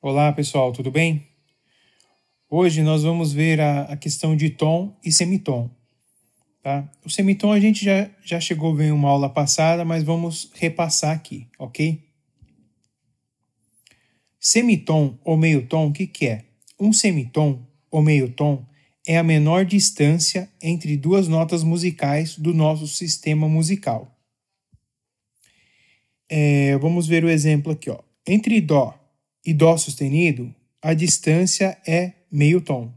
Olá pessoal, tudo bem? Hoje nós vamos ver a, a, questão de tom e semitom. Tá? O semitom a gente já, já chegou em uma aula passada, mas vamos repassar aqui, ok? Semitom ou meio tom, o que, que é? Um semitom ou meio tom é a menor distância entre duas notas musicais do nosso sistema musical. É, vamos ver o exemplo aqui. Ó. Entre Dó e Dó sustenido, a distância é meio tom.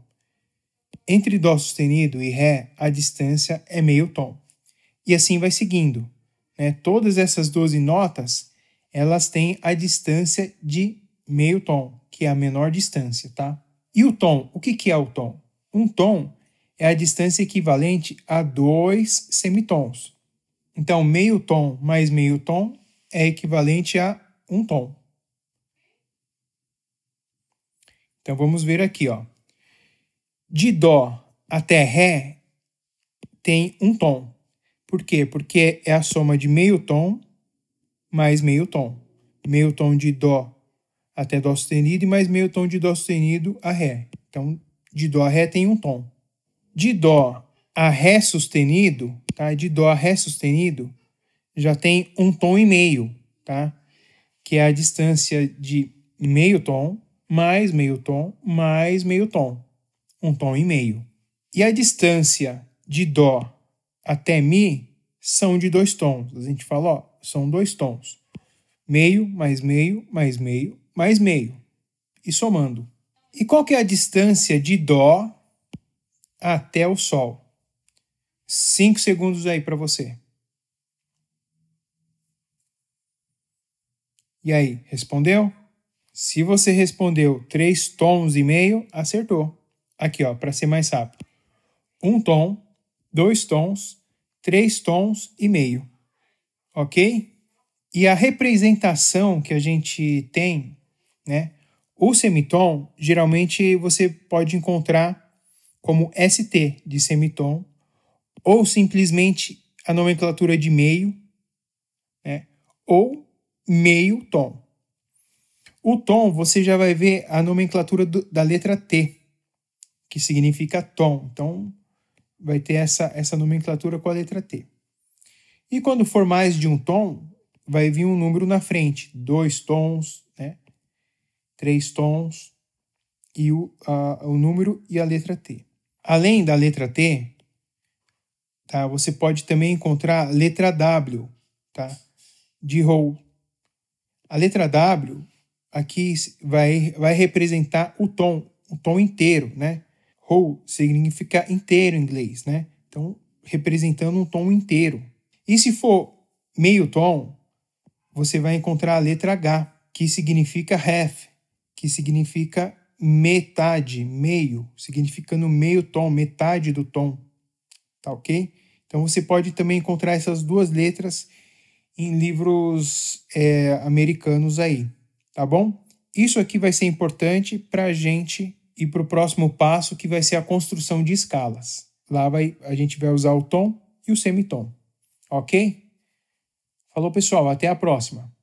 Entre Dó sustenido e Ré, a distância é meio tom. E assim vai seguindo. Né? Todas essas 12 notas, elas têm a distância de meio tom, que é a menor distância, tá? E o tom, o que, que é o tom? Um tom é a distância equivalente a dois semitons. Então, meio tom mais meio tom é equivalente a um tom. Então vamos ver aqui, ó. De dó até ré tem um tom. Por quê? Porque é a soma de meio tom mais meio tom. Meio tom de dó até dó sustenido e mais meio tom de dó sustenido a ré. Então, de dó a ré tem um tom. De dó a ré sustenido, tá? De dó a ré sustenido já tem um tom e meio, tá? Que é a distância de meio tom mais meio tom, mais meio tom, um tom e meio. E a distância de Dó até Mi são de dois tons. A gente fala, ó, são dois tons. Meio, mais meio, mais meio, mais meio. E somando. E qual que é a distância de Dó até o Sol? Cinco segundos aí para você. E aí, respondeu? Se você respondeu três tons e meio, acertou. Aqui, ó, para ser mais rápido. Um tom, dois tons, três tons e meio. Ok? E a representação que a gente tem, né? O semitom, geralmente você pode encontrar como ST de semitom, ou simplesmente a nomenclatura de meio, né? ou meio tom. O tom, você já vai ver a nomenclatura do, da letra T, que significa tom. Então, vai ter essa, essa nomenclatura com a letra T. E quando for mais de um tom, vai vir um número na frente. Dois tons, né? três tons, e o, a, o número e a letra T. Além da letra T, tá? você pode também encontrar a letra W, tá? de roll. A letra W aqui vai, vai representar o tom, o tom inteiro, né? Whole significa inteiro em inglês, né? Então, representando um tom inteiro. E se for meio tom, você vai encontrar a letra H, que significa half, que significa metade, meio, significando meio tom, metade do tom. Tá ok? Então você pode também encontrar essas duas letras em livros é, americanos aí tá bom? Isso aqui vai ser importante para a gente ir para o próximo passo, que vai ser a construção de escalas. Lá vai, a gente vai usar o tom e o semitom, ok? Falou, pessoal, até a próxima!